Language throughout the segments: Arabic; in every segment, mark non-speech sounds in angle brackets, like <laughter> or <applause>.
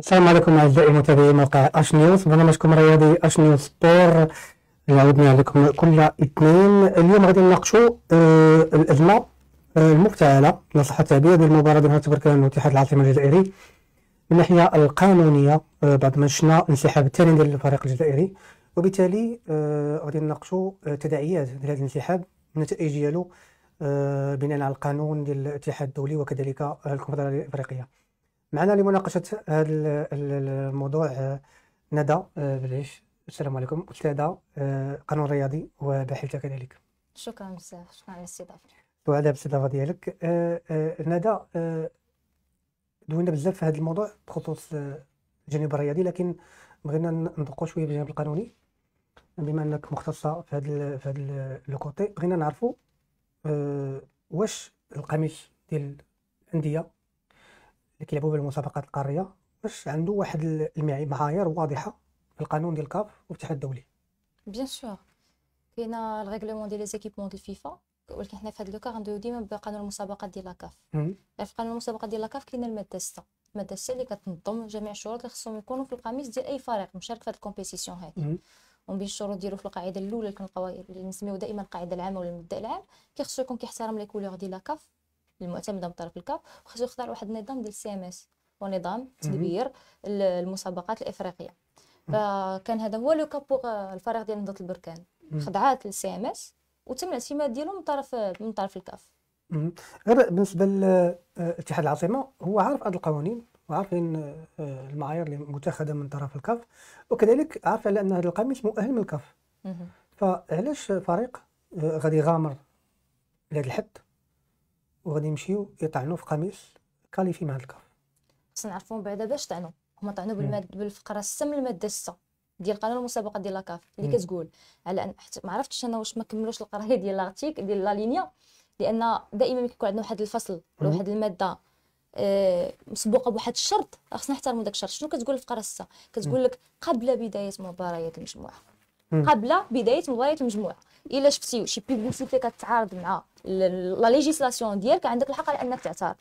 السلام عليكم اعزائي متابعي موقع اش نيوز برنامجكم الرياضي اش نيوز سبور يعودنا عليكم كل اثنين اليوم غادي نناقشوا آه الازمه آه المفتعله لا صح التعبير ديال بين بركان واتحاد العاصمه الجزائري من الناحيه القانونيه آه بعد ما شفنا الانسحاب الثاني ديال الفريق الجزائري وبالتالي آه، غادي نناقشوا آه، تداعيات ديال هذا الانسحاب النتائج ديالو آه، بناء على القانون ديال الاتحاد الدولي وكذلك الكونفدراليه الافريقيه معنا لمناقشة هذا الموضوع آه، ندى آه، بليش السلام عليكم أستاذة آه، قانون رياضي وباحثة كذلك شكرا بزاف شكرا على الاستضافة وعلى الاستضافة ديالك ندى دوينا بزاف في هذا الموضوع بخصوص الجانب الرياضي لكن بغينا ندقوا شويه بالجانب القانوني بما انك مختصه في هذا في هذا لوكوتي بغينا نعرفوا واش القميص ديال الانديه اللي كيلعبوا بالمسابقات القاريه باش عنده واحد المعايير واضحه في القانون ديال الكاف والاتحاد الدولي بيان سور كاينه الريغلومون ديال لي زيكيبمون ديال الفيفا ولكن حنا في هذا لوكا غندويو ديما بقانون المسابقات ديال لاكاف يعني في قانون المسابقات ديال لاكاف كاينه الماده 6 الماده 6 اللي كتنظم جميع الشروط اللي خصهم يكونوا في القميص ديال اي فريق مشارك في هذه الكومبيتيسيون هذه ومن بين الشروط ديالو في القاعده الاولى اللي كنلقاو اللي نسميو دائما القاعده العامه ولا المبدا العام كيخصو يكون كيحترم لي كولور ديال لاكاف المعتمده من طرف الكاف خصو يختار واحد النظام ديال السي ام اس ونظام تدبير المسابقات الافريقيه فكان هذا هو لو كابور الفريق ديال نهضه البركان خضعات للسي ام اس وتم الاعتماد ديالو من طرف من طرف الكاف غير بالنسبه لاتحاد آه، العاصمه هو عارف هذه القوانين وعارفين آه، المعايير اللي متخذه من طرف الكاف وكذلك عارف على ان هذا القميص مؤهل من الكاف فعلاش فريق آه، غادي يغامر لهذا الحد وغادي يمشيو يطعنوا في قميص كاليفي مع الكاف خصنا نعرفوا من بعدا باش طعنوا هما طعنوا بالماده بالفقره السم الماده 6 ديال قانون المسابقه ديال لاكاف اللي كتقول على ان حت... ما عرفتش انا واش ما كملوش القرايه ديال لارتيك ديال لا لينيا لان دائما كيكون عندنا واحد الفصل ولا واحد الماده آه مسبوقه بواحد الشرط خصنا نحترموا داك الشرط شنو كتقول الفقره 6 كتقول لك قبل بدايه مباريات المجموعه قبل بدايه مباراه المجموعه الا شفتي شي بيبليسيتي كتعارض مع لا ليجيسلاسيون ديالك عندك الحق على انك تعترض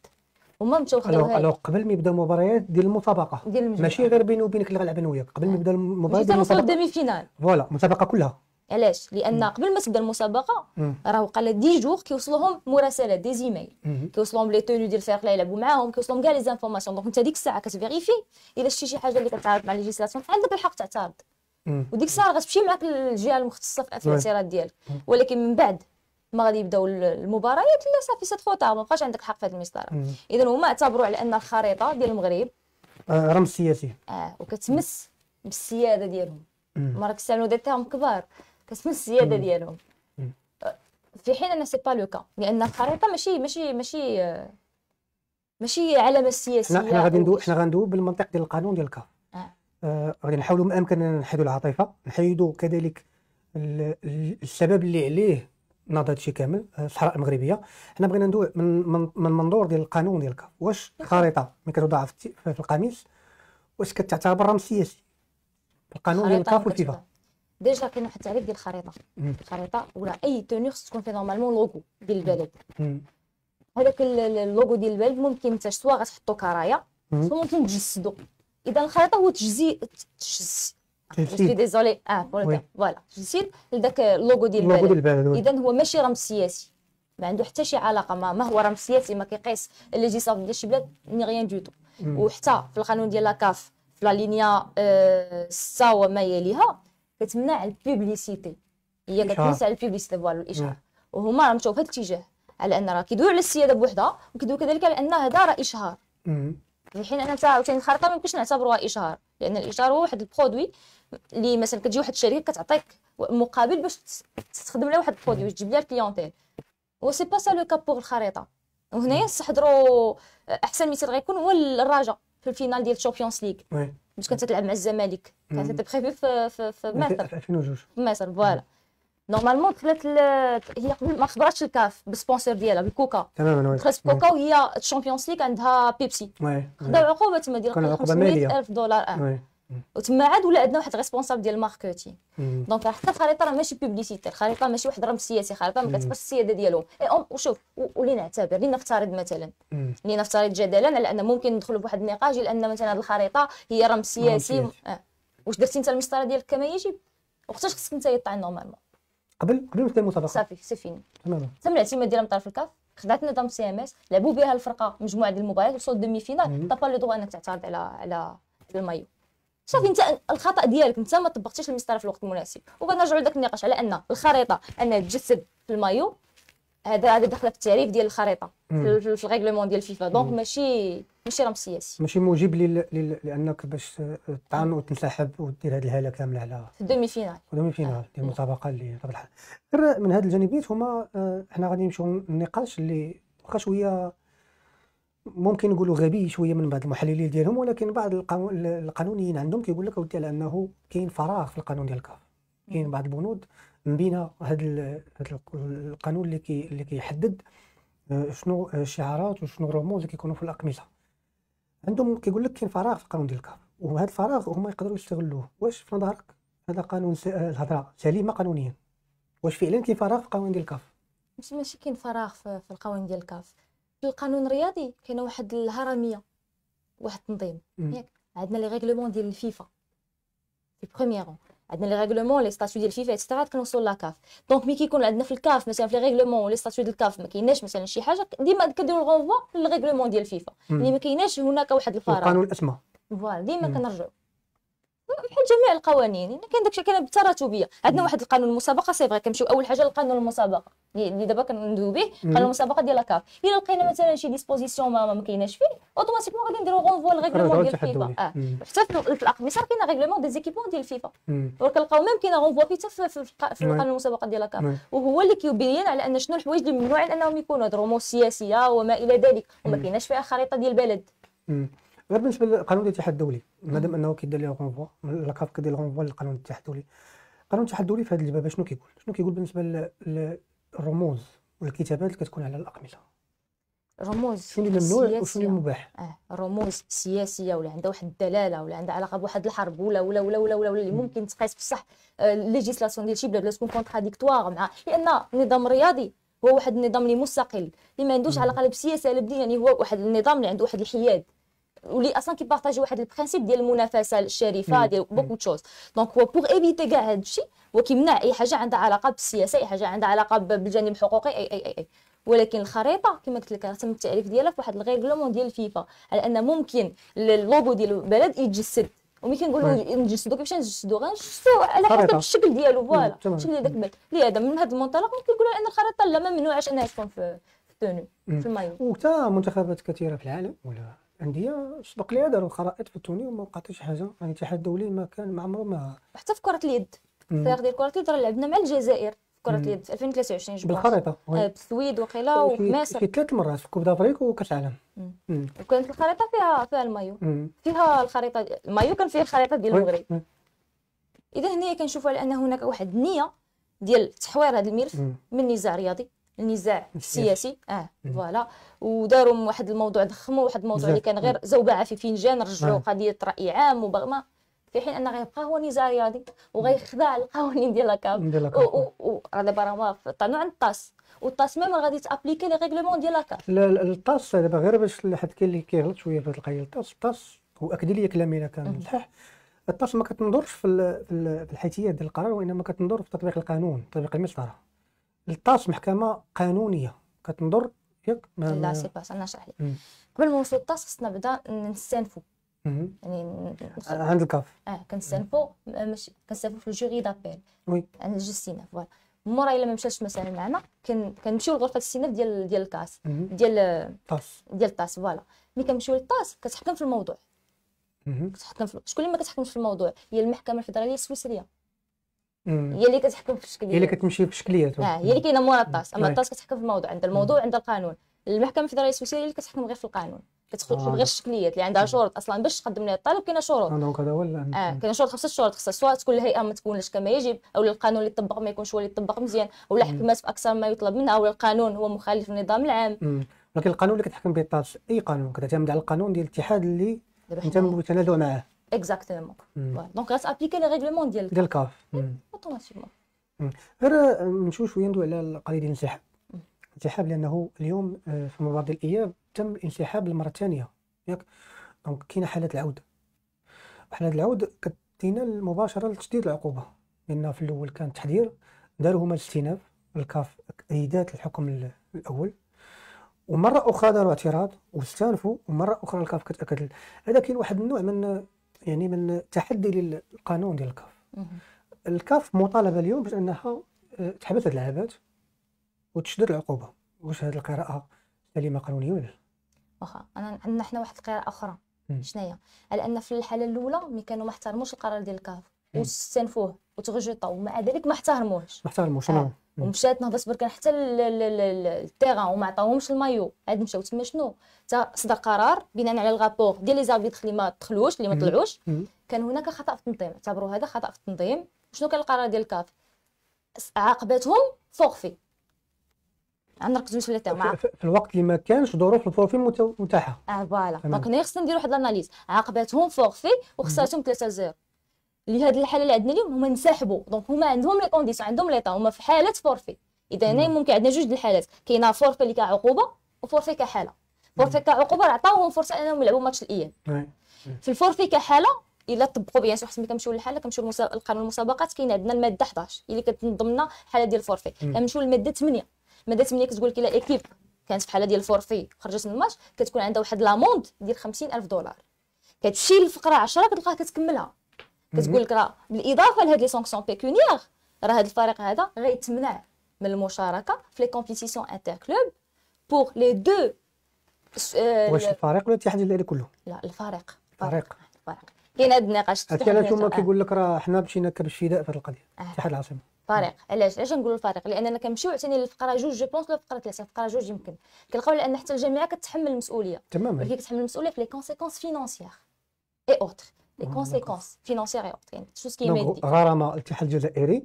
هما مشاو خداو الو قبل ما يبدا المباريات ديال المسابقه ديال ماشي غير بيني وبينك اللي غنلعب انا وياك قبل ما آه. يبدا المباراه ديال المسابقه ديمي فينال فوالا المسابقه كلها علاش لان مم. قبل ما تبدا المسابقه راه وقال دي جوغ كيوصلوهم مراسلات دي زيميل كيوصلوهم لي تونو ديال الفريق اللي يلعبوا معاهم كيوصلوهم كاع لي زانفورماسيون دونك انت ديك الساعه كتفيريفي الا شتي شي حاجه اللي كتعارض مع ليجيسلاسيون عندك الحق تعترض وديك الساعه غتمشي معاك للجهه المختصه في الاعتراض ديالك ولكن من بعد ما غادي يبداو المباريات لا صافي سات فوطا ما بقاش عندك الحق في هذه المسطره اذا هما اعتبروا على ان الخريطه ديال المغرب آه رمز سياسي اه وكتمس بالسياده ديالهم مراكش سالو دي تيرم كبار كتمس السياده ديالهم آه، في حين ان سي با لو لان الخريطه ماشي ماشي ماشي آه، ماشي علامه سياسيه حنا غادي ندوي حنا غندوي بالمنطق ديال القانون ديال الكا آه غادي نحاولوا ما امكن نحيدوا العاطفه نحيدوا كذلك السبب اللي عليه ناض هادشي كامل آه، الصحراء المغربيه حنا بغينا ندوي من من منظور ديال القانون ديالك واش الخريطه ملي كتوضع في القميص واش كتعتبر رمز سياسي القانون ديال الكاف والفيفا ديجا كاين واحد التعريف ديال الخريطه الخريطه ولا اي تونيغ خص تكون فيه نورمالمون لوغو ديال البلد هذاك اللوغو ديال البلد ممكن انت سوا غتحطو كرايه سوا ممكن تجسدو اذا الخريطه هو تجزي تجسيد ديزولي اه فوالا تجسيد لذاك اللوغو ديال البلد اذا هو ماشي رمز سياسي ما عنده حتى شي علاقه ما, ما هو رمز سياسي ما كيقيس الليجيسلاتيف ديال شي بلاد ني غيان دو تو وحتى في القانون ديال لاكاف في لا لينيا 6 أه وما يليها كتمنع البوبليسيتي هي كتنسى على البوبليسيتي فوالا الاشهار وهما راهم مشاو في هذا الاتجاه على ان راه كيدويو على السياده بوحدها وكيدويو كذلك على ان هذا راه اشهار الحين يعني انا نتاع عاوتاني الخرطه ما يمكنش نعتبروها اشهار لان الاشهار هو واحد البرودوي اللي مثلا كتجي واحد الشركه كتعطيك مقابل باش تستخدم لها واحد البرودوي تجيب لها الكليونتيل و سي با سا لو كاب بوغ الخريطه وهنايا نستحضروا احسن مثال غيكون هو الرجاء في الفينال ديال الشامبيونز ليغ باش كانت تلعب مع الزمالك كانت تبريفي في في في مصر 2002 في مصر فوالا نورمالمون دخلت هي قبل ما خبراتش الكاف بالسبونسور ديالها بالكوكا تماما وي خرجت كوكا وهي الشامبيونز ليغ عندها بيبسي خداو عقوبه تما ديال ألف دولار اه وتما عاد ولا عندنا واحد ريسبونسابل ديال الماركتين دونك حتى الخريطه راه ماشي بيبليسيتي الخريطه ماشي واحد رمز سياسي خريطه ما كتبقاش السياده ديالهم وشوف ولنعتبر لنفترض مثلا لنفترض جدلا على ان ممكن ندخلوا بواحد النقاش لان مثلا هذه الخريطه هي رمز سياسي واش درتي انت المسطره ديالك كما يجب وقتاش خصك انت يطعن نورمالمون قبل قبل ما المسابقه صافي سفيني تماما تم الاعتماد ديالها من طرف الكاف خدعت نظام سي ام اس لعبوا بها الفرقه مجموعه ديال المباريات وصلوا الدمي فينال طاب لو دو انك تعترض على على المايو صافي انت الخطا ديالك انت ما طبقتيش المسطره في الوقت المناسب وبغيت لذاك النقاش على ان الخريطه انها تجسد في المايو هذا هذا دخل في التعريف ديال الخريطه مم. في الريغلومون ديال الفيفا دونك ماشي ماشي رمز سياسي ماشي موجب لل... لل... لانك باش تعن وتنسحب ودير هذه الهاله كامله على الدومي فينال الدومي فينال ديال المسابقه اللي طبعا غير من هذا الجانبين هما آه، حنا غادي نمشيو للنقاش اللي بقى شويه ممكن نقولوا غبي شويه من بعض المحللين ديالهم ولكن بعض القانونيين عندهم كيقول لك اودي على انه كاين فراغ في القانون ديال الكاف كاين بعض البنود بين هذا القانون اللي كي اللي كيحدد آه، شنو آه، الشعارات وشنو الرموز اللي كيكونوا في الاقمشه عندهم كيقول لك كاين فراغ في القانون ديال الكاف وهذا الفراغ هما يقدروا يستغلوه واش في نظرك هذا قانون آه، الهضره سليمه قانونيا واش فعلا كاين فراغ في القوانين ديال الكاف ماشي ماشي كاين فراغ في, القوانين ديال الكاف في القانون الرياضي كاينه واحد الهرميه واحد التنظيم ياك عندنا لي ريغلومون ديال الفيفا في بروميير عندنا لي ريغلومون لي ستاتيو ديال الفيفا اكسترا كنوصلو لاكاف دونك مي كيكون عندنا في الكاف مثلا في لي ريغلومون ولي ستاتيو ديال الكاف ما كايناش مثلا شي حاجه ديما كنديروا الغونفوا للريغلومون ديال الفيفا يعني ما كايناش هناك واحد الفراغ القانون الاسمى فوالا ديما كنرجعوا بحال جميع القوانين يعني كاين داكشي كاين بالتراتبيه عندنا واحد القانون المسابقه سي فغي كنمشيو اول حاجه لقانون المسابقه اللي دابا كندويو به قانون المسابقه ديال لاكاف الا لقينا مثلا شي ديسبوزيسيون ما, ما كايناش فيه اوتوماتيكمون غادي نديرو غونفوا الريغلمون ديال الفيفا آه. حتى في الاقمصه كاين ريغلمون دي زيكيبمون ديال الفيفا وكنلقاو ميم كاين غونفوا فيه حتى في, في المسابقه ديال لاكاف وهو اللي كيبين على ان شنو الحوايج اللي ممنوع انهم يكونوا هاد الرموز السياسيه وما الى ذلك وما كايناش فيها خريطه ديال البلد غير بالنسبه للقانون ديال الاتحاد الدولي مادام انه كيدير ليه غونفوا لاكاف كيدير غونفوا للقانون ديال الاتحاد الدولي قانون الاتحاد الدولي في هذه الباب شنو كيقول شنو كيقول بالنسبه للرموز والكتابات اللي كتكون على الاقمشه رموز شنو ممنوع وشنو مباح اه رموز سياسيه ولا عندها واحد الدلاله ولا عندها علاقه بواحد الحرب ولا ولا ولا ولا ولا, ولا اللي ممكن تقيس بصح ليجيسلاسيون آه، ديال شي بلاد ولا تكون كونتراديكتوار مع لان النظام الرياضي هو واحد النظام اللي مستقل اللي ما عندوش علاقه لا بالسياسه لا بالدين يعني هو واحد النظام اللي عنده واحد الحياد واللي اصلا كيبارطاجي واحد البرانسيب ديال المنافسه الشريفه ديال بوكو تشوز دونك هو بوغ ايفيتي كاع هذا الشيء وكيمنع اي حاجه عندها علاقه بالسياسه اي حاجه عندها علاقه بالجانب الحقوقي اي اي اي, أي. ولكن الخريطه كما قلت لك تم التعريف ديالها في واحد الغيغلومون ديال الفيفا على ان ممكن اللوغو ديال البلد يتجسد ومي كنقولوا نجسدو كيفاش نجسدو غنجسدو على حسب الشكل ديالو فوالا الشكل ديال داك البلد لهذا من هذا المنطلق ممكن نقولوا ان الخريطه لا ممنوعاش انها تكون في التونو في المايو وحتى منتخبات كثيره في العالم ولا عندي سبق لي داروا الخرائط في التوني وما لقاتش حاجه يعني الاتحاد الدولي ما كان ما عمره ما حتى في كره اليد الفريق ديال كره اليد راه لعبنا مع الجزائر في كره اليد 2023 جبنا بالخريطه آه بالسويد وقيلا ومصر في ثلاث مرات في كوب دافريك وكاس العالم وكانت الخريطه فيها فيها المايو فيها الخريطه المايو كان فيه الخريطه ديال المغرب اذا هنا كنشوفوا على ان هناك واحد النيه ديال تحوير هذا الملف من نزاع رياضي النزاع السياسي اه فوالا وداروا واحد الموضوع ضخموا واحد الموضوع اللي كان غير زوبعه في فنجان رجعوا نعم. قضيه راي عام وبغما في حين انه غيبقى هو نزار رياضي وغيخضع للقوانين ديال لاكاب وراه دابا راه طعنوا عند الطاس والطاس ميم غادي تابليكي لي ريغلومون ديال لاكاب الطاس دابا غير باش حد كاين اللي كيغلط شويه في هذه القضيه الطاس الطاس واكد لي كلامي الا كان صحيح الطاس ما كتنظرش في في الحيثيات ديال القرار وانما كتنظر في تطبيق القانون تطبيق المسطره الطاس محكمه قانونيه كتنظر ياك لا سي با انا نشرح لك قبل ما نوصلوا للطاس خصنا نبدا نستانفو يعني عند الكاف اه كنستانفو ماشي كنستانفو في الجوري دابيل وي عند الجي فوالا مورا الا ما مشاش مثلا معنا كنمشيو لغرفه الاستئناف ديال ديال الكاس ديال الطاس ديال الطاس فوالا ملي كنمشيو للطاس كتحكم في الموضوع كتحكم في شكون اللي ما كتحكمش في الموضوع هي المحكمه الفدراليه السويسريه هي اللي كتحكم في الشكليات هي اللي كتمشي في الشكليات اه هي اللي كاينه مورا الطاس اما الطاس كتحكم في الموضوع عند الموضوع عند القانون المحكمه الفدراليه السويسريه هي اللي كتحكم غير في القانون كتخرج آه. غير الشكليات اللي عندها شروط اصلا باش تقدم لها الطلب كاينه شروط دونك هذا هو اه كاينه شروط خمسه شروط خصها سواء تكون الهيئه ما تكونش كما يجب او القانون اللي طبق ما يكونش هو اللي طبق مزيان ولا حكمات في اكثر ما يطلب منها او القانون هو مخالف للنظام العام ولكن القانون اللي كتحكم به الطاس اي قانون كتعتمد على القانون ديال الاتحاد اللي انت متنازل معاه اكزاكتومون دونك ابليكي لي ريغلومون ديال ديال الكاف اوتوماتيكمون غير نمشيو شويه ندوي على القضيه ديال الانسحاب mm. الانسحاب لانه اليوم آه، في مبادئ الاياب تم الانسحاب للمره الثانيه ياك دونك كاينه حاله العوده حاله العود كدينا مباشره لتشديد العقوبه لان في الاول كان تحذير داروا هما الاستئناف الكاف ايدات الحكم الاول ومره اخرى داروا اعتراض واستانفوا ومره اخرى الكاف كتاكد هذا كاين واحد النوع من يعني من تحدي للقانون ديال الكاف الكاف مطالبه اليوم باش انها آه، تحبس هذه اللعبات وتشدد العقوبه واش هذه القراءه سليمه قانونيه ولا واخا انا عندنا حنا واحد القراءه اخرى شنو هي لان في الحاله الاولى مي كانوا ما احترموش القرار ديال الكاف واستنفوه وتغجطوا ومع ذلك ما احترموهش ما احترموش آه. ومشات نهضه بركان حتى التيغان وما عطاوهمش المايو عاد مشاو تما شنو حتى صدر قرار بناء على الغابور ديال لي زاربيتر اللي ما دخلوش اللي ما طلعوش كان هناك خطا في التنظيم اعتبروا هذا خطا في التنظيم شنو كان القرار ديال الكاف عاقبتهم فورفي غنركزوا شويه تاعهم في الوقت اللي ما كانش ظروف الفورفي متاحه اه فوالا دونك هنا خصنا نديرو واحد الاناليز عاقبتهم فورفي وخسرتهم 3 0 لهاد الحاله اللي عندنا اليوم هما انسحبوا دونك هما عندهم لي كونديسيون عندهم لي طون هما في حاله فورفي اذا هنا ممكن عندنا جوج د الحالات كاينه فورفي اللي كعقوبه وفورفي كحاله فورفي كعقوبه راه عطاوهم فرصه انهم يلعبوا ماتش الاياب في الفورفي كحاله الا طبقوا بيان سور حسب كنمشيو للحاله كنمشيو للقانون المسابقات كاين عندنا الماده 11 اللي كتنظم لنا ديال الفورفي كنمشيو للماده 8 الماده 8 كتقول لك الا ايكيب كانت في حاله ديال الفورفي خرجت من الماتش كتكون عندها واحد لاموند ديال 50000 دولار كتشيل الفقره 10 كتلقاها كتكملها كتقول لك راه بالاضافه لهاد لي سونكسيون بيكونيير راه هاد الفريق هذا غيتمنع من المشاركه في لي كومبيتيسيون انتر كلوب بور لي دو واش الفريق ولا الاتحاد الدولي كله لا الفريق الفريق الفريق كاين هاد النقاش علاش هما كيقول آه. لك راه حنا مشينا فداء في هاد القضيه آه. الاتحاد العاصمه فريق علاش علاش نقولوا الفريق لاننا كنمشيو عاوتاني للفقره جوج جو بونس ولا فقره ثلاثه الفقره جوج يمكن كنلقاو لان حتى الجامعه كتحمل المسؤوليه تماما هي كتحمل المسؤوليه في لي كونسيكونس فينونسيير اي اوتر لي كونسيكونس فينونسيير اي يعني شو سكي مادي غرامه الاتحاد الجزائري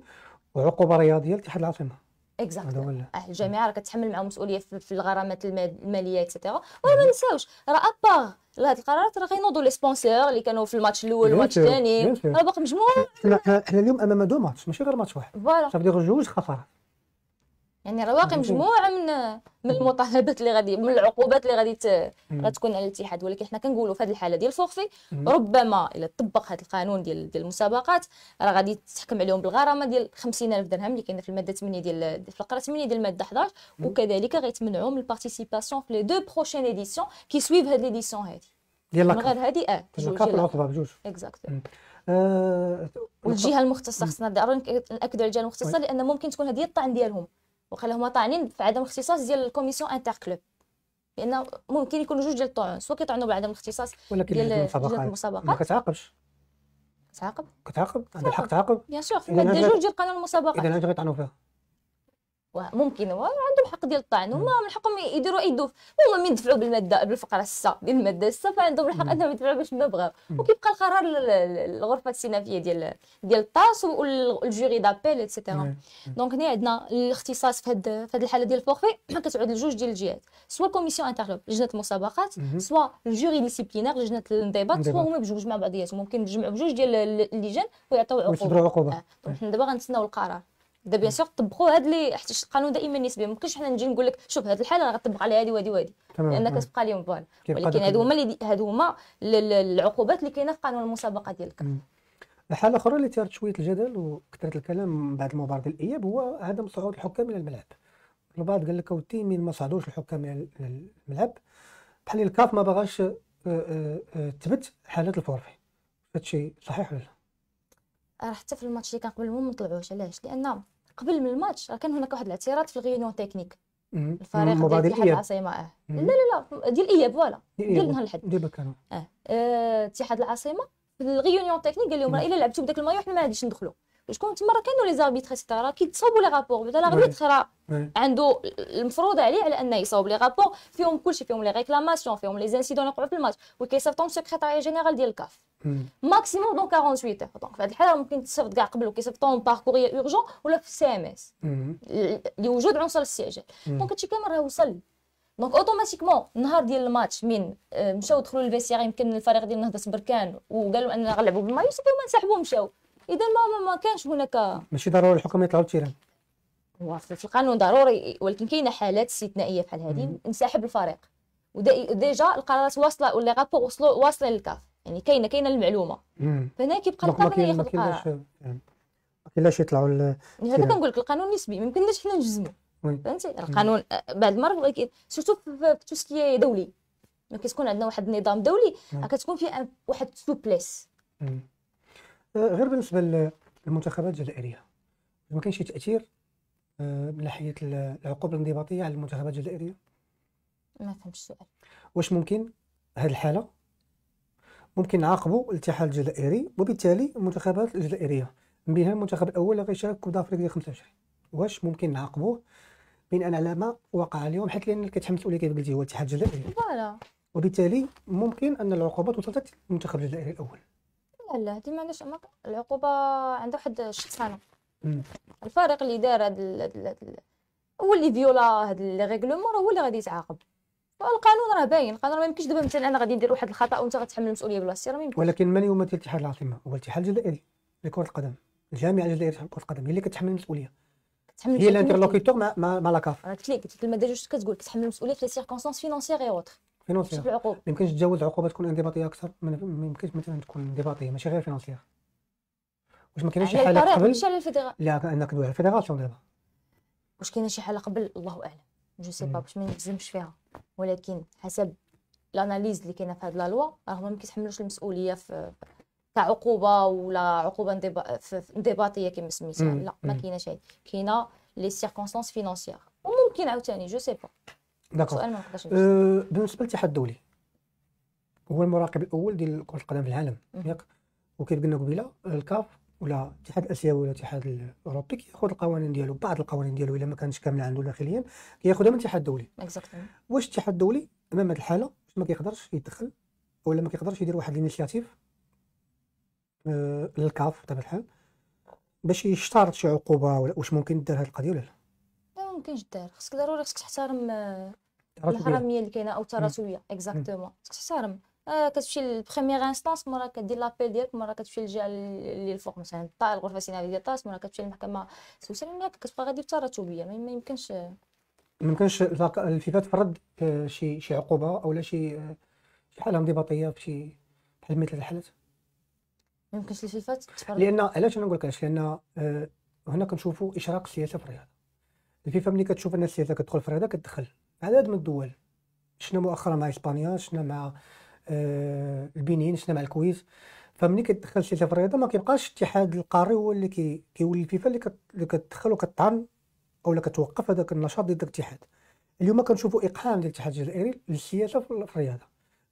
وعقوبه رياضيه الاتحاد العاصمه اكزاكتلي الجامعه راه كتحمل معاهم مسؤوليه في الغرامات الماليه اكسيتيرا وما نساوش راه ابار لهاد القرارات راه غينوضوا لي سبونسور اللي كانوا في الماتش الاول والماتش الثاني راه باقي مجموعه حنا اليوم امام دو ماتش ماشي غير ماتش واحد فوالا صافي جوج خسارات يعني واقي مجموعه من من المطالبات اللي غادي من العقوبات اللي غادي غتكون على الاتحاد ولكن حنا كنقولوا في هذه الحاله ديال فورفي ربما الا طبق هذا القانون ديال ديال المسابقات راه غادي تحكم عليهم بالغرامه ديال 50000 درهم اللي كاينه في الماده 8 ديال في الفقره 8 ديال الماده 11 وكذلك غيتمنعوا من البارتيسيباسيون في لي دو بروشين اديسيون كي سويف هاد ليديسيون هادي ديال من غير هادي اه جوج العقبه بجوج اكزاكتومون والجهه آه، المختصه خصنا ضروري ناكدوا على الجهه المختصه لان ممكن تكون هذه الطعن ديالهم وقال هما طاعنين في عدم الاختصاص ديال الكوميسيون انتر كلوب لان ممكن يكونوا جوج ديال الطعون سواء كيطعنوا بعدم الاختصاص ولكن ديال المسابقات ما كتعاقبش كتعاقب كتعاقب عندها الحق تعاقب بيان سور في الماده جوج ديال قانون المسابقات اذا انت غيطعنوا فيها ممكن عندهم حق ديال الطعن هما من حقهم يديروا اي دوف هما من يدفعوا بالماده بالفقره السا ديال الماده السا فعندهم الحق انهم يدفعوا باش ما بغاو وكيبقى القرار الغرفه السينافيه ديال ديال الطاس والجوري دابيل اتسيتيرا دونك هنا عندنا الاختصاص في هذه في هذه الحاله ديال الفورفي <clears throat> كتعود لجوج ديال الجهات سوا الكوميسيون انترلوب لجنه المسابقات سوا الجوري ديسيبلينير لجنه الانضباط سوا هما بجوج مع بعضياتهم ممكن نجمعوا بجوج ديال اللجان ويعطيو عقوبه دونك آه. دابا غنتسناو القرار ده بيان سور طبقوا هاد اللي حيت القانون دائما نسبي ما حنا نجي نقول لك شوف هاد الحاله غتطبق عليها هادي وهادي وهادي لان كتبقى لهم فوالا ولكن هادو هما اللي هادو هما العقوبات اللي كاينه في قانون المسابقه ديالك الحاله الاخرى اخرى اللي ثارت شويه الجدل وكثرت الكلام بعد المباراه ديال الاياب هو عدم صعود الحكام الى الملعب البعض قال لك اوتي من ما صعدوش الحكام الى الملعب بحال الكاف ما باغاش آه، آه، آه، تثبت حاله الفورفي هادشي صحيح ولا لا؟ راه حتى في الماتش اللي كان قبل ما طلعوش علاش لان قبل من الماتش كان هناك واحد الاعتراض في الغيون تكنيك الفريق ديال الاتحاد العاصمه اه لا لا لا ديال اياب فوالا ديال نهار الحد ديال بكانو آه،, اه اتحاد العاصمه في الغيونيون تكنيك قال لهم راه الا لعبتوا بداك المايو حنا ما غاديش ندخلوا شكون تما راه كانوا لي زاربيتر راه كيتصاوبوا لي رابور بعدا لاربيتر راه عنده المفروض عليه على انه يصاوب لي رابور فيهم كلشي فيهم لي ريكلاماسيون فيهم لي زانسيدون يقعوا في الماتش وكيصيفطهم سيكريتاري جينيرال ديال الكاف ماكسيموم دون 48 دونك في هذه الحاله ممكن تصيفط كاع قبل كيصيفطوهم اون كوريير اورجون ولا في سي ام اس لوجود عنصر الاستعجال دونك هادشي كامل راه وصل دونك اوتوماتيكمون نهار ديال الماتش من آه، مشاو دخلوا للفيسيغ يمكن الفريق ديال النهضه بركان وقالوا اننا غنلعبوا بالمايو وما انسحبوا مشاو اذا ما ما كانش هناك ماشي ضروري الحكم يطلعوا التيران في القانون ضروري ولكن كاينه حالات استثنائيه بحال هذه انسحب الفريق وديجا القرارات واصله ولا رابور وصلوا واصله للكاف يعني كاينه كاينه المعلومه فهنا كيبقى القانون ياخذ القرار يعني ما كاينلاش يطلعوا يعني هذا كنقول لك القانون نسبي ما يمكنناش حنا نجزموا فهمتي القانون بعض المرات سورتو في توسكي دولي ملي كتكون عندنا واحد النظام دولي كتكون فيه واحد السوبليس آه، غير بالنسبه للمنتخبات الجزائريه ما كاينش شي تاثير آه، من ناحيه العقوبه الانضباطيه على المنتخبات الجزائريه ما فهمتش السؤال واش ممكن هذه الحاله ممكن نعاقبوا الاتحاد الجزائري وبالتالي المنتخبات الجزائريه بها المنتخب الاول اللي غيشارك كره افريقيا 25 واش ممكن نعاقبوه بناء على ما وقع اليوم حيت لان اللي المسؤوليه كيف قلتي هو الاتحاد الجزائري فوالا وبالتالي ممكن ان العقوبات وصلت للمنتخب الجزائري الاول لا لا هادي علاش امك العقوبه عندها واحد الشخصانه الفريق اللي دار هاد هو اللي فيولا هاد ريغلومون هو اللي غادي يتعاقب القانون راه باين القانون ما يمكنش دابا مثلا انا غادي ندير واحد الخطا وانت غتحمل المسؤوليه بلاصتي راه ما يمكنش ولكن من يمثل الاتحاد العاصمه هو الاتحاد الجزائري لكره القدم الجامعه الجزائريه لكره القدم هي اللي كتحمل المسؤوليه كتحمل هي الانترلوكيتور مع مع, مع لاكاف انا قلت لك قلت لك الماده جوج كتقول كتحمل المسؤوليه في لي سيركونسونس فينونسيير اي اوتر فينونسيير ما يمكنش تتجاوز العقوبه تكون انضباطيه اكثر ما يمكنش مثلا تكون انضباطيه ماشي غير فينونسيير واش ما كاينش شي يعني حاله قبل ماشي على الفيدرال لا انا كندوي على الفيدراسيون دابا واش كاينه شي حاله قبل الله اعلم جو سي با باش ما نجزمش فيها ولكن حسب الاناليز اللي كاينه في هاد لا لوا راه ما كيتحملوش المسؤوليه في تاع عقوبه ولا عقوبه انضباطيه كما سميتها لا ما كايناش هاد كاينه لي سيركونستانس فينانسيير وممكن عاوتاني جو سي با داكور سؤال ما نقدرش أه بالنسبه للاتحاد الدولي هو المراقب الاول ديال كره القدم في العالم ياك وكيف قلنا قبيله الكاف ولا الاتحاد الاسيوي ولا الاتحاد الاوروبي كياخذ القوانين ديالو بعض القوانين ديالو الا ما كانتش كامله عنده داخليا كياخذها من الاتحاد الدولي واش الاتحاد الدولي امام هذه الحاله ما كيقدرش يدخل ولا ما كيقدرش يدير واحد الانيشياتيف آه، للكاف بطبيعه الحال باش يشترط شي عقوبه ولا واش ممكن دير هذه القضيه ولا لا لا ما ممكنش دير خصك ضروري خصك تحترم آه، الحراميه اللي كاينه او التراتويه اكزاكتومون خصك تحترم آه، كتمشي للبريمير انستانس مورا كدير لابيل ديالك مورا كتمشي للجهه اللي الفوق مثلا طا الغرفه السينيه ديال طاس مورا كتمشي للمحكمه السوسه ميديا كتبقى غادي بتراتبيه ما يمكنش ما يمكنش الفيفا تفرض آه، شي شي عقوبه اولا شي آه، شي حاله انضباطيه بشي بحال مثل الحالات ما يمكنش الفيفا تفرض لان علاش انا نقول لك علاش لان هنا كنشوفوا اشراق السياسه في الرياضه الفيفا ملي كتشوف ان السياسه كتدخل في الرياضه كتدخل عدد من الدول شنا مؤخرا مع اسبانيا شنا مع آه، البنين شفنا مع الكويت فملي كتدخل شي في الرياضه ما كيبقاش الاتحاد القاري هو اللي كيولي الفيفا اللي كتدخل وكطعن اولا كتوقف هذاك النشاط ضد الاتحاد اليوم كنشوفوا اقحام ديال الاتحاد الجزائري للسياسه في الرياضه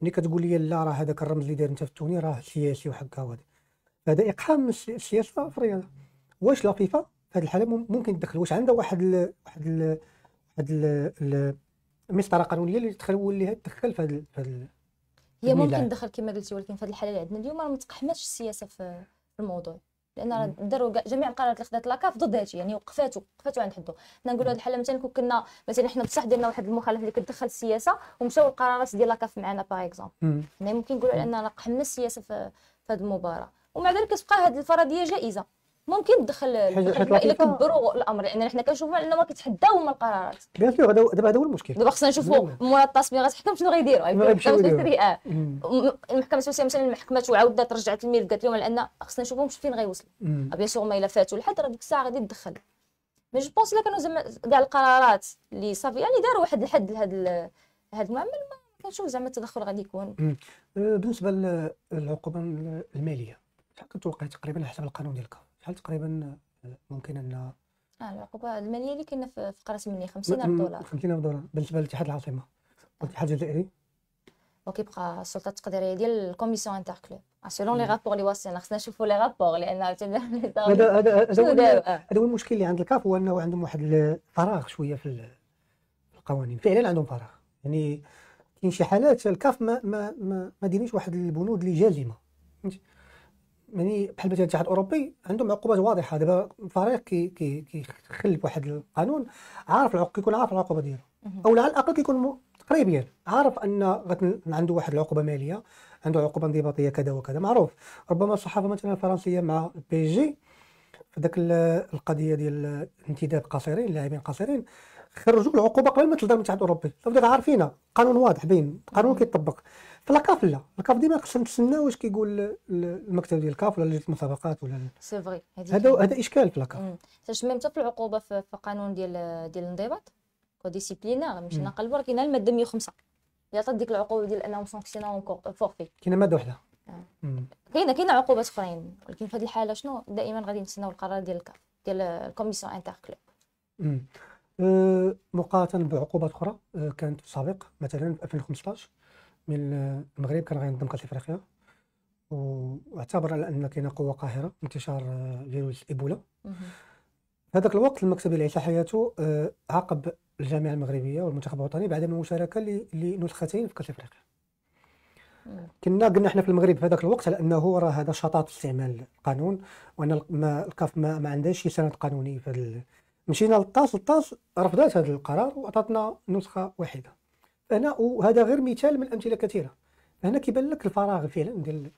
ملي كتقول لي لا راه هذاك الرمز اللي داير انت في التوني راه سياسي وحكا وهذا هذا اقحام السياسه في الرياضه واش لا فيفا في هذه الحاله ممكن تدخل واش عندها واحد الـ واحد الـ واحد المسطره قانونيه اللي تخول ليها تدخل في هاد هي ممكن دخل كما قلتي ولكن في هذه الحاله اللي عندنا اليوم راه ما تقحمتش السياسه في الموضوع لان داروا جميع القرارات اللي خدات لاكاف ضد هادشي يعني وقفاتو وقفاتو عند حدو حنا نقولوا هذه الحاله مثلا كنا مثلا حنا بصح ديالنا واحد المخالفه اللي كتدخل السياسه ومشاو القرارات ديال لاكاف معنا باغ اكزومبل حنا ممكن نقولوا على اننا قحمنا السياسه في, في هذه المباراه ومع ذلك كتبقى هذه الفرضيه جائزه ممكن تدخل الى كبروا الامر لان حنا كنشوفوا انهم ما كيتحداو من القرارات بيان سور دابا هذا هو المشكل دابا خصنا نشوفوا مورا التصميم غتحكم شنو غيديروا المحكمه السوسيه مثلا المحكمه وعاودت رجعت الملف قالت لهم لان خصنا مش فين غيوصلوا بيان سور ما الا فاتوا لحد راه ديك الساعه غادي تدخل مي جو بونس الا كانوا زعما كاع القرارات اللي صافي يعني داروا واحد الحد لهذا هذا المعمل كنشوف زعما التدخل غادي يكون آه، بالنسبه للعقوبه الماليه كتوقع تقريبا حسب القانون ديال شحال تقريبا آه، ممكن ان اه العقوبه الماليه اللي كاينه في قرات مني 50000 دولار 50000 دولار بالنسبه لاتحاد العاصمه والاتحاد الجزائري وكيبقى السلطه التقديريه ديال الكوميسيون انتر كلوب سيلون لي رابور اللي واصلين خصنا نشوفوا لي رابور لان هذا هذا هو <laughs> المشكل اللي عند الكاف هو انه عندهم واحد الفراغ شويه في القوانين فعلا عندهم فراغ يعني كاين شي حالات الكاف ما ما ما, ما واحد البنود اللي جازمه يعني بحال مثلا الاتحاد الاوروبي عندهم عقوبات واضحه دابا فريق كي كي كيخل بواحد القانون عارف العقوبه كيكون عارف العقوبه ديالو او على الاقل كيكون تقريبا عارف ان عنده واحد العقوبه ماليه عنده عقوبه انضباطيه كذا وكذا معروف ربما الصحافه مثلا الفرنسيه مع بي جي في ذاك القضيه ديال انتداب قصيرين لاعبين قصيرين خرجوا العقوبه قبل ما من تحت الاوروبي دابا عارفينها قانون واضح باين قانون كيطبق في لاكاف لا الكاف ديما خصنا نتسناو واش كيقول المكتب ديال الكاف ولا لجنه المسابقات ولا سي فغي هذا هذا اشكال في الكاف حتى ميم حتى في العقوبه في القانون ديال ديال الانضباط كوديسيبلينار ماشي نقلبوا راه كاينه الماده 105 هي ديك العقوبه ديال انهم سانكسيونون فورفي كاينه ماده وحده آه. كاينه كاينه عقوبات اخرين ولكن في هذه الحاله شنو دائما غادي نتسناو القرار ديال الكاف ديال الكوميسيون انتر كلوب آه، مقارنه بعقوبات اخرى آه، كانت في السابق مثلا في 2015 من آه، المغرب كان غينضم كاس افريقيا واعتبر على ان كاينه قوه قاهره انتشار فيروس ايبولا هذاك الوقت المكتب اللي عيش حياته عقب الجامعه المغربيه والمنتخب الوطني بعد المشاركه لنسختين في كاس افريقيا كنا قلنا احنا في المغرب في هذاك الوقت على انه راه هذا شطاط استعمال القانون وان ما الكاف ما, ما عندهاش شي سند قانوني في مشينا للطاس 12 رفضات رفضت هذا القرار وعطاتنا نسخه واحده هنا وهذا غير مثال من امثله كثيره هنا كيبان لك الفراغ فعلا ديال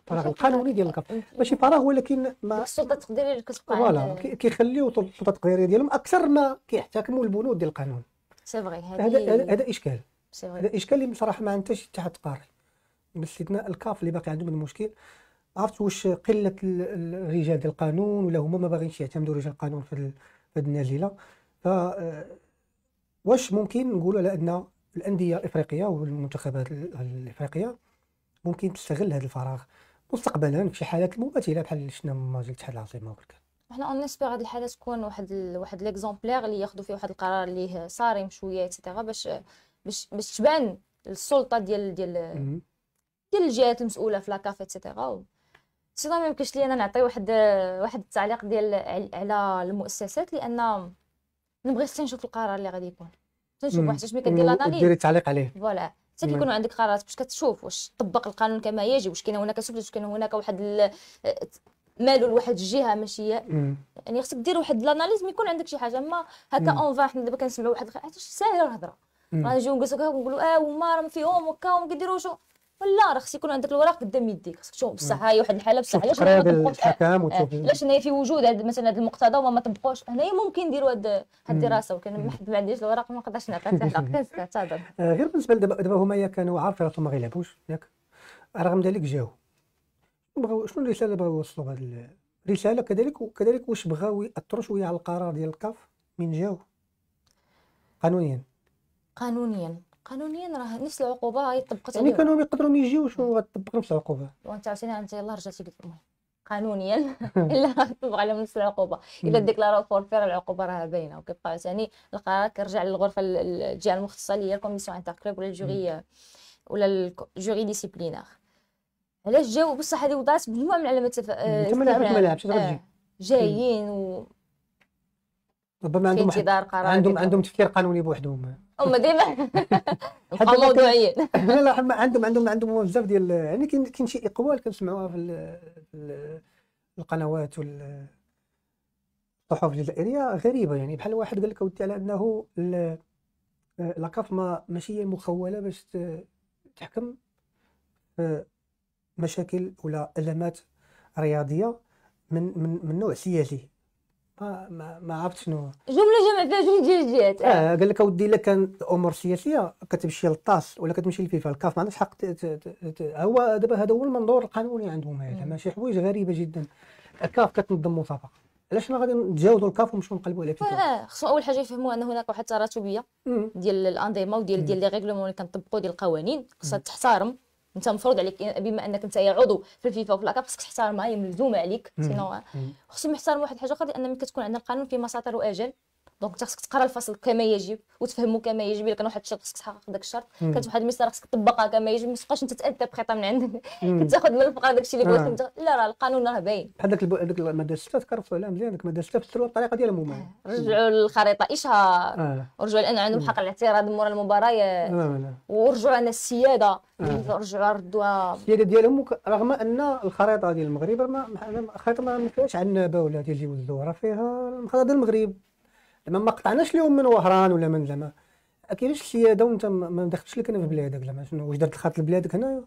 الفراغ القانوني ديال الكف ماشي فراغ ولكن ما السلطه التقديريه اللي كتبقى فوالا كيخليو السلطه التقديريه ديالهم اكثر ما كيحتكموا البنود ديال القانون سي فغي هذا هذا اشكال هذا اشكال اللي بصراحه ما شي اتحاد قاري باستثناء الكاف اللي باقي عندهم المشكل عرفت واش قله الرجال ديال القانون ولا هما ما باغينش يعتمدوا رجال القانون في هذه النازله ف آه، واش ممكن نقول على ان الانديه الافريقيه والمنتخبات الافريقيه ممكن تستغل هذا الفراغ مستقبلا في شي حالات مماثله بحال اللي شفنا من ماجل العاصمه وكذا حنا اون اسبيغ هاد الحاله تكون واحد ال... واحد ليكزومبلير اللي ياخذوا فيه واحد القرار اللي صارم شويه ايتترا باش باش باش تبان السلطه ديال ديال ديال الجهات المسؤوله في لاكاف ايتترا سي ما يمكنش لي انا نعطي واحد واحد التعليق ديال على المؤسسات لان نبغي حتى نشوف القرار اللي غادي يكون تنشوف واحد اش ملي كدير لاناليز ديري التعليق عليه فوالا حتى كيكونوا عندك قرارات باش كتشوف واش طبق القانون كما يجب واش كاين هناك سبل واش كاين هناك واحد مالو لواحد الجهه ماشي هي يعني خصك دير واحد لاناليز ما يكون عندك شي حاجه ما هكا اون فا حنا دابا كنسمعوا واحد حيت ساهله الهضره غنجيو نجلسوا هكا ونقولوا اه هما راهم فيهم هكا وما كيديروش لا راه خص يكون عندك الوراق قدام يديك خصك تشوف بصح هاي واحد الحاله بصح علاش ما الحكام آه، وتشوف آه، علاش هنايا في وجود هاد مثلا هاد المقتضى وما ما طبقوش هنايا ممكن نديروا هاد الدراسه وكان ما حد ما عنديش الوراق ما نقدرش نعطيك <laughs> تعتذر آه، غير بالنسبه لدابا دابا هما كانوا عارفين راسهم ما غيلعبوش ياك رغم ذلك جاو بغاو شنو الرساله اللي بغاو يوصلوا بهذا الرساله كذلك وكذلك واش بغاو ياثروا شويه على القرار ديال الكاف من جاو قانونيا قانونيا قانونيا راه نفس العقوبه هي طبقت يعني كانوا يقدروا ما يجيوش وغتطبق نفس العقوبه وانت عاوتاني انت يلاه رجعتي قلت المهم قانونيا <laughs> <laughs> الا غتطبق على نفس العقوبه الا ديكلارو فورفير العقوبه راه باينه وكيبقى عاوتاني القرار كيرجع للغرفه الجهه المختصه اللي هي الكوميسيون انتركلوب ولا الجوري آه، ولا الجوري ديسيبلينار علاش جاو بصح هذه وضعت مجموعه من علامات آه، ما آه، جايين و ربما عندهم في انتظار قرار عندهم عندهم تفكير قانوني بوحدهم هما ديما موضوعيين <laughs> <laughs> لا لا عندهم عندهم عندهم بزاف ديال يعني كاين شي اقوال كنسمعوها في القنوات والصحف الجزائريه غريبه يعني بحال واحد قال لك اودي على انه آه، لاكاف ما ماشي هي مخوله باش تحكم مشاكل ولا ازمات رياضيه من من من نوع سياسي ما ما عرفت شنو جمله جمع فيها جوج ديال الجهات اه قال لك اودي الا كان الامور السياسيه كتمشي للطاس ولا كتمشي للفيفا الكاف ما عندهاش حق هو دابا هذا هو المنظور القانوني عندهم هذا ماشي حوايج غريبه جدا الكاف كتنظم مسابقه علاش حنا غادي نتجاوزوا الكاف ونمشيو نقلبوا على فيفا اه خصو اول حاجه يفهموا ان هناك واحد التراتبيه ديال الانظمه وديال ديال لي ريغلومون اللي كنطبقوا ديال القوانين خصها تحترم انت مفروض عليك بما انك انت عضو في الفيفا وفي الاكاب خصك تحترمها هي ملزومه عليك سينو خصهم يحترموا واحد الحاجه اخرى لان ملي كتكون عندنا القانون فيه مساطر واجل دونك انت خصك تقرا الفصل كما يجب وتفهمه كما يجب الا كان واحد الشرط خصك تحقق داك الشرط كانت واحد المساله خصك تطبقها كما يجب ما تبقاش انت تانتربريطا من عندك كتاخذ <laughs> من الفقره داك الشيء اللي بغيتي آه. لا راه القانون راه باين بحال داك داك الماده السته تكرفتوا عليها مزيان داك الماده السته فسروا الطريقه ديال المهم آه. رجعوا للخريطه اشهار آه. رجعوا لان عندهم حق الاعتراض مورا المباريات آه. ورجعوا على السياده آه. رجعوا ردوا السياده ديالهم رغم ان الخريطه ديال المغرب ما الخريطه ما فيهاش عنابه ولا تيجيو والزهره فيها الخريطه ديال المغرب زعما ما قطعناش اليوم من وهران ولا من زعما كاينش السياده وانت ما دخلتش لك انا في بلادك زعما شنو واش درت الخط لبلادك هنايا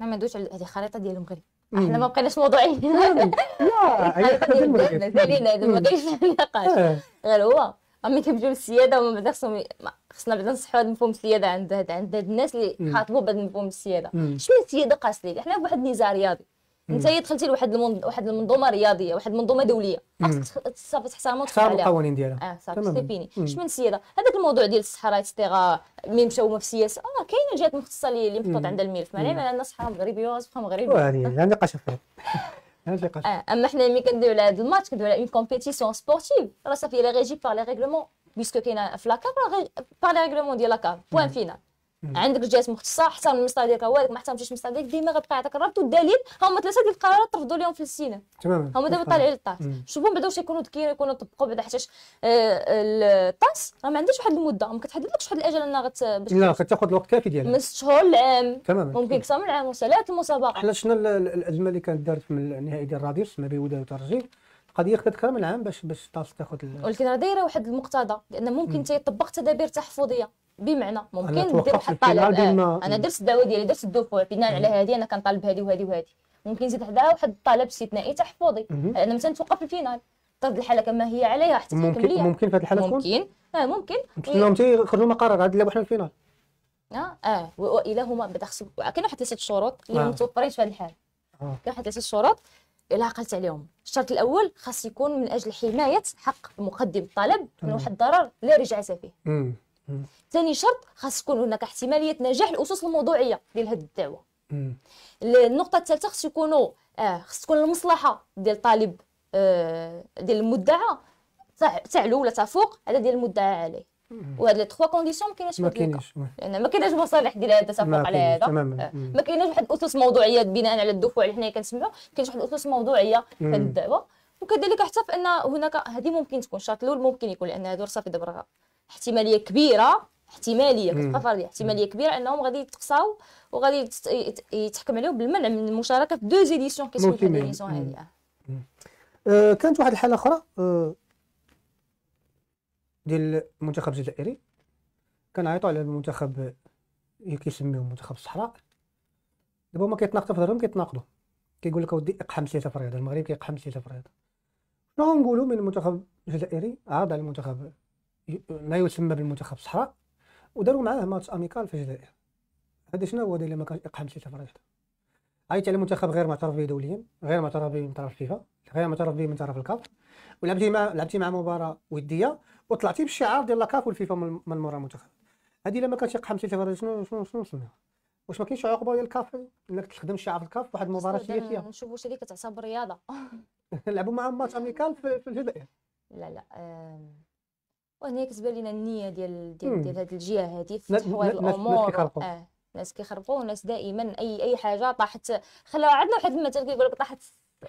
لا ما ندوش على هذه خريطه ديال المغرب احنا ما بقيناش موضوعيين لا <laughs> هي ما كاينش نقاش آه. غير هو ملي كيبجيو للسياده وما بعدا خصهم خصنا بعدا نصحوا هذا مفهوم السياده عند عند الناس اللي خاطبوا بهذا مفهوم السياده شنو السياده قاصلي حنا بواحد النزاع رياضي انت دخلتي لواحد واحد المنظومه رياضيه واحد المنظومه دوليه خاصك صافي تحترمها تحترم القوانين ديالها اه صافي سيبيني اش من سياده هذاك الموضوع ديال الصحراء تيغا مين مشاو في السياسه اه كاينه جهات مختصه اللي محطوط عندها الملف معناها لان الصحراء مغربيه وصفها مغربيه هذه عندي قشه فيها <laughs> آه، اما حنا ملي كندويو على هذا الماتش كندويو على اون كومبيتيسيون سبورتيف راه صافي لي ريجي باغ لي ريغلومون بيسكو كاينه في لاكاف باغ لي ريغلومون ديال لاكاف بوان فينال عندك جهات مختصه احترم المسطره ديالك هو ما احترمتيش المسطره ديالك ديما غتبقى يعطيك الربط والدليل هما ثلاثه ديال القرارات ترفضوا لهم في السينا تماما هما دابا طالعين للطاس شوفوا بعدا واش يكونوا ذكيين يكونوا طبقوا بعدا حيتاش آه، الطاس راه ما عندهاش واحد المده ما كتحددلكش واحد الاجل انها غت لا كتاخذ الوقت كافي ديالها من ست شهور لعام تماما ممكن اكثر من عام وسالات المسابقه حنا شفنا الازمه اللي كانت دارت من النهائي ديال الراديوس ما بين وداد وترجي القضيه خدات كامل عام باش باش تاخذ ولكن راه دايره واحد المقتضى لان ممكن تطبق تدابير تحفظيه بمعنى ممكن دير واحد الطلب انا درت الدواء ديالي درت الدفوع بناء على هذه انا كنطالب هذه وهذه وهذه ممكن نزيد حداها واحد الطلب استثنائي تحفظي انا مثلا توقف الفينال ترد الحاله كما هي عليها حتى ممكن ليا. ممكن في هذه الحاله ممكن اه ممكن ممكن يخرجوا مقرر عاد يلعبوا حنا الفينال اه اه والى هما خصو كاين واحد ثلاثه شروط اللي آه. متوفرين في هذه الحاله آه. كاين واحد ثلاثه شروط الا عقلت عليهم الشرط الاول خاص يكون من اجل حمايه حق مقدم الطلب من واحد الضرر لا رجعه فيه مم. ثاني شرط خاص تكون هناك احتماليه نجاح الاسس الموضوعيه ديال هذه الدعوه النقطه الثالثه خص يكونوا اه خص تكون المصلحه ديال الطالب آه ديال المدعى تعلو ولا تفوق هذا ديال المدعى عليه وهاد لي تخوا كونديسيون ما كايناش ما كاينش لان ما كايناش مصالح ديال هذا تفوق على هذا آه، ما كايناش واحد الاسس موضوعيه بناء على الدفوع اللي حنايا كنسمعوا كاينش واحد الاسس موضوعيه في هذه الدعوه وكذلك حتى ان هناك هذه ممكن تكون الشرط الاول ممكن يكون لان هادو صافي دابا احتماليه كبيره احتماليه كتبقى فرضيه احتماليه كبيره انهم غادي يتقصاو وغادي يتحكم عليهم بالمنع من المشاركه في دوز ايديسيون كيسميو هاد ايديسيون هذه آه، كانت واحد الحاله اخرى آه، ديال المنتخب الجزائري كنعيطوا على المنتخب اللي كيسميوه منتخب الصحراء دابا هما كيتناقضوا في ظهرهم كيتناقضوا كيقول لك اودي اقحم سي في المغرب كيقحم سي في الرياضه شنو غنقولوا من المنتخب الجزائري عاد على المنتخب ما يسمى بالمنتخب الصحراء وداروا معاه ماتش اميكال في الجزائر هذا شنو هو هذا اللي ما كانش اقحام شي سفر عيط على منتخب غير معترف به دوليا غير معترف به من طرف الفيفا غير معترف به من طرف الكاف ولعبتي مع لعبتي مع مباراه وديه وطلعتي بالشعار ديال لاكاف والفيفا من مورا المنتخب هذه لما كانش يقحم شي سفر شنو شنو شنو شنو واش ما كاينش عقوبه ديال الكاف انك تخدم شعار الكاف واحد المباراه سياسيه آه، نشوف واش هذه كتعتبر رياضه <laughs> لعبوا معاهم ماتش اميكال في الجزائر لا لا أم... وهنا كتبان لنا النيه ديال ديال, ديال هذه الجهه هذه في تحويل الامور اه ناس كيخربوا وناس دائما اي اي حاجه طاحت خلا عندنا واحد المثل كيقول لك طاحت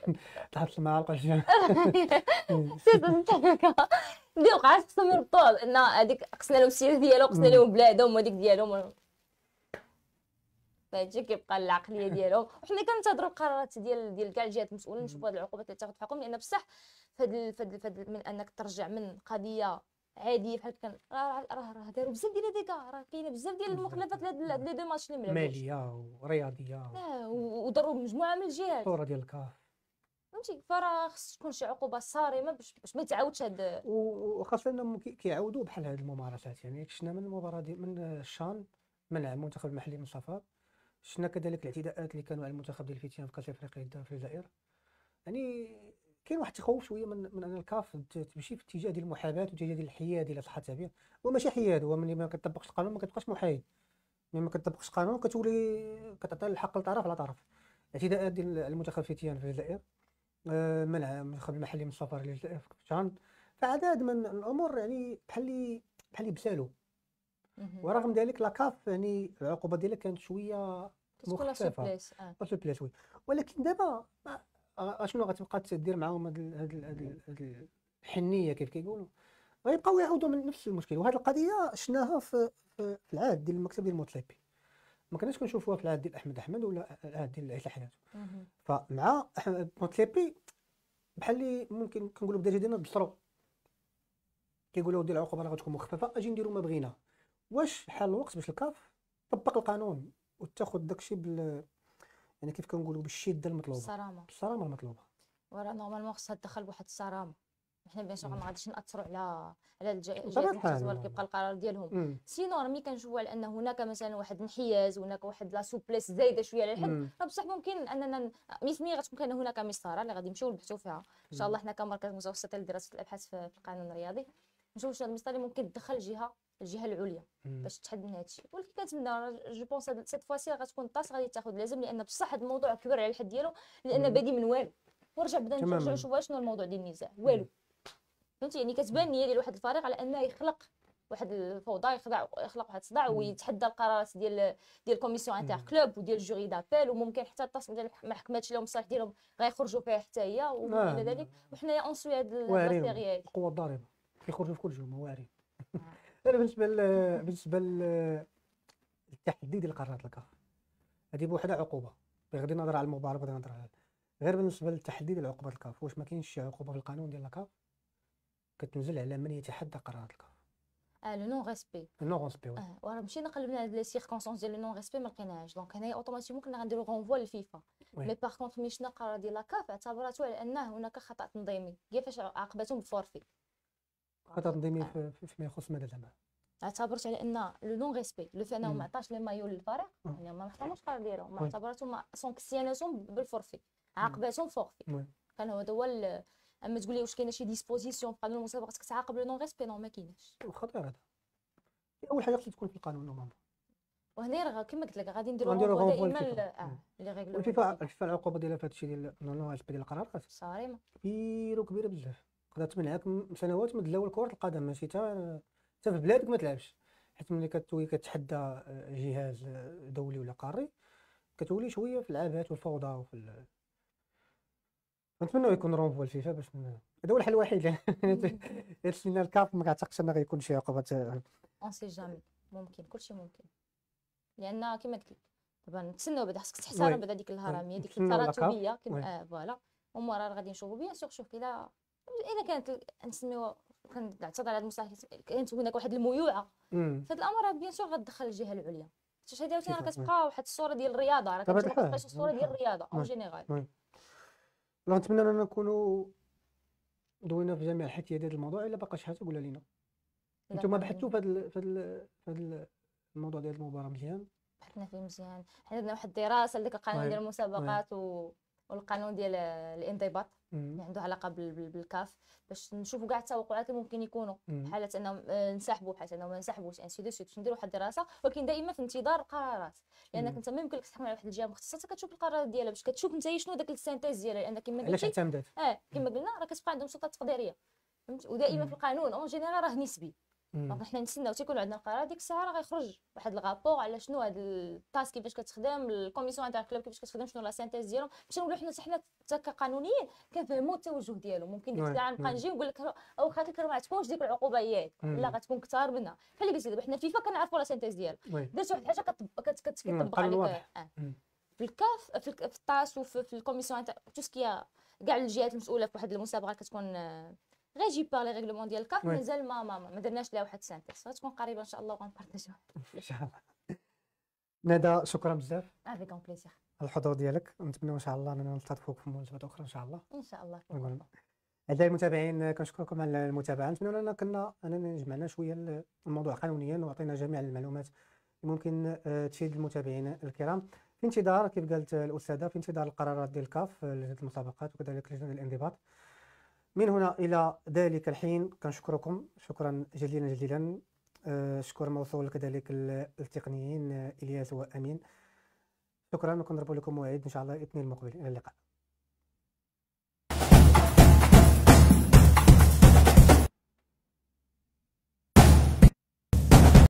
<laughs> طاحت المعلقه <laughs> <laughs> دي وقعت خصهم يربطوها لان هذيك قسنا لهم السيره ديالهم قسنا لهم بلادهم وهذيك ديالهم فهادشي كيبقى العقليه ديالهم وحنا كنتظروا القرارات ديال ديال كاع الجهات المسؤوله نشوفوا هاد العقوبات اللي تاخذ حقهم لان بصح فهاد فهاد من انك ترجع من قضيه عادي بحال كان راه راه راه داروا بزاف ديال ديكا راه كاينه بزاف ديال المخلفات لي دو ماتش اللي ملعبوش ماليه ورياضيه اه وضروا مجموعه من الجهات الكره ديال الكاف فهمتي فراه خص تكون شي عقوبه صارمه باش باش ما يتعاودش هاد وخاصه انهم كيعاودوا بحال هاد الممارسات يعني شفنا من المباراه دي من الشان منع المنتخب المحلي من صفار شفنا كذلك الاعتداءات اللي كانوا على المنتخب ديال الفتيان في كاس افريقيا في الجزائر يعني كاين واحد التخوف شويه من من ان الكاف تمشي في اتجاه ديال المحاباه واتجاه ديال الحياد الى صحت التعبير هو ماشي حياد هو ملي ما كطبقش القانون ما كتبقاش محايد ملي ما كطبقش القانون كتولي كتعطي الحق لطرف على طرف الاعتداءات ديال المنتخب في الجزائر آه، منع المنتخب المحلي من السفر للجزائر في فهمت فعدد من الامور يعني بحال بحال بسالو ورغم ذلك لاكاف يعني العقوبه ديالها كانت شويه مختلفه آه. ولكن دابا اشنو غتبقى تدير معاهم هاد الحنيه كيف كيقولوا غيبقاو يعاودوا من نفس المشكل وهذه القضيه شناها في في العهد ديال المكتب ديال موتليبي ما كناش كنشوفوها في العهد ديال احمد احمد ولا العهد ديال عيسى حياته فمع موتليبي بحال اللي ممكن كنقولوا بدا جدنا تبصروا كيقولوا ودي العقوبه راه غتكون مخففه اجي نديروا ما بغينا واش حال الوقت باش الكاف طبق القانون وتاخذ داكشي بال يعني كيف كنقولوا بالشده المطلوبه الصرامه الصرامه المطلوبه وراه نورمالمون خصها تدخل بواحد الصرامه حنا بيان سور ما غاديش ناثروا على على الجهات المركز ولكن القرار ديالهم سينو مي كنشوفوا على ان هناك مثلا واحد الانحياز هناك واحد لا سوبليس زايده شويه على الحد بصح ممكن اننا مثميه غتكون كان هناك مسطره اللي غادي نمشيو نبحثوا فيها ان شاء الله حنا كمركز متوسط لدراسه الابحاث في القانون الرياضي نشوفوا شنو المسطره اللي ممكن تدخل جهه الجهه العليا باش تحد من هادشي ولكن كنتمنى جو بونس سيت فوا سي غتكون الطاس غادي تاخذ لازم لان بصح هذا الموضوع كبر على الحد ديالو لان بادي من والو ورجع بدا نرجع شوف شنو الموضوع ديال النزاع والو فهمتي يعني كتبان النيه ديال واحد الفريق على انه يخلق واحد الفوضى يخضع يخلق واحد الصداع ويتحدى القرارات ديال ديال كوميسيون انتر كلوب وديال الجوري دابيل وممكن حتى التصميم ديال المحكمات اللي المصالح ديالهم غيخرجوا فيها حتى هي وما نعم. الى ذلك وحنايا اونسوي هاد السيري هادي قوه ضاربه كيخرجوا في كل جمعه واعرين نعم. انا بالنسبه ل... بالنسبه للتحدي القرارات الكاف هذه بوحدها عقوبه بغض النظر على المباراه بغض النظر على غير بالنسبه للتحديد العقوبه الكاف واش ما كاينش شي عقوبه في القانون ديال الكاف كتنزل على من يتحدى قرارات الكاف اه لو نون ريسبي لو نون ريسبي وي اه مشينا قلبنا هاد لي سيركونسونس ديال لو نون ريسبي ما لقيناهاش دونك هنايا اوتوماتيكمون كنا غنديرو غونفوا للفيفا مي باغ كونطخ مي شنا القرار ديال لاكاف اعتبرته على انه هناك خطا تنظيمي كيفاش عاقبتهم بفورفي كتنظيمي آه. فيما يخص مدى العمل اعتبرت على يعني ان لو نون ريسبي لو في انه ما عطاش لي مايو للفريق يعني ما محترموش القرار ديالهم ما اعتبرتهم سونكسياناتهم بالفورفي عاقباتهم فورفي كان هذا هو اما تقول لي واش كاينه شي ديسبوزيسيون في قانون المسابقات تعاقب لو نون ريسبي نو ما كايناش خطير هذا اول حاجه خصها تكون في القانون نورمالمون وهنا راه كما قلت لك غادي نديرو دائما آه، لي ريغلو الفيفا الفيفا العقوبه ديالها في هادشي ديال نون ريسبي ديال القرار صارمه كبيره وكبيره بزاف تقدر منعك سنوات من الاول كره القدم ماشي حتى في بلادك ما تلعبش حيت ملي كتولي كتحدى آه، جهاز آه، دولي ولا قاري كتولي شويه في العابات والفوضى وفي نتمنى يكون رونفو الفيفا باش هذا هو الحل الوحيد هادشي لنا الكاف ما كنعتقدش انه غيكون شي عقوبات اون سي جامي ممكن كلشي ممكن لان كما قلت لك دابا نتسناو بعدا خصك تحترم بعدا ديك الهرميه ديك التراتبيه آه، فوالا ومورا غادي نشوفو بيان سور شوف الى الا كانت نسميو كنعتذر على المصطلح هناك واحد الميوعه في هذا الامر بيان سور غتدخل الجهه العليا حيت هذه عاوتاني راه كتبقى واحد الصوره ديال الرياضه راه كتبقى الصوره ديال الرياضه اون نعم. جينيرال نعم. الله نتمنى اننا نكونوا دوينا في جميع الحيتيات هذا الموضوع الا باقا شي حاجه قولها لينا انتم بحثتوا في هذا في هذا الموضوع ديال المباراه مزيان بحثنا فيه مزيان حنا درنا واحد الدراسه اللي كنقارنوا ندير المسابقات و والقانون ديال الانضباط اللي يعني عنده علاقه بالكاف باش نشوفوا كاع التوقعات اللي ممكن يكونوا بحالة انهم انسحبوا آه، بحالة انهم ما انسحبوش ان دو سويت نديروا واحد الدراسه ولكن دائما في انتظار القرارات لانك انت ما يمكن تحكم على واحد الجهه مختصه كتشوف القرارات ديالها باش كتشوف انت شنو داك السينتيز ديالها لان كما قلت علاش اعتمدت اه كما قلنا راه كتبقى عندهم سلطه تقديريه فهمت ودائما في القانون اون جينيرال راه نسبي دونك حنا نتسناو تيكون عندنا القرار ديك الساعه راه غيخرج واحد الغابور على شنو هاد التاس كيفاش كتخدم الكوميسيون انتر كلوب كيفاش كتخدم شنو لا سينتيز ديالهم باش نقولوا حنا حنا حتى كقانونيين كنفهموا التوجه ديالهم ممكن ديك الساعه نبقى نجي ونقول لك خاطر لك ما تكونش ديك العقوبه هي لا غتكون كثار منها بحال اللي قلتي دابا حنا فيفا كنعرفوا لا سينتيز ديالها درت واحد الحاجه كتطبق عليك آه. في الكاف في الطاس وفي الكوميسيون انتر توسكيا كاع الجهات المسؤوله في واحد المسابقه كتكون آه، غير جي باغ لي ريغلومون ديال الكاف مازال ما ما ما درناش لها واحد سانتيكس غتكون قريبه ان شاء الله وغنبارطاجوها <laughs> ان شاء الله ندى شكرا بزاف افيك اون بليسير الحضور ديالك نتمنى ان شاء الله اننا نلتقيوك في مناسبات اخرى ان شاء الله ان شاء الله نعم. اعزائي المتابعين كنشكركم على المتابعه نتمنى اننا كنا اننا جمعنا شويه الموضوع قانونيا وعطينا جميع المعلومات اللي ممكن آه، تفيد المتابعين الكرام في انتظار كيف قالت الاستاذه في انتظار القرارات ديال الكاف لجنه المسابقات وكذلك لجنه الانضباط من هنا الى ذلك الحين كنشكركم شكرا جزيلا جزيلا آه، شكر موصول كذلك التقنيين الياس وامين شكرا وكنضرب لكم موعد ان شاء الله الاثنين المقبل الى اللقاء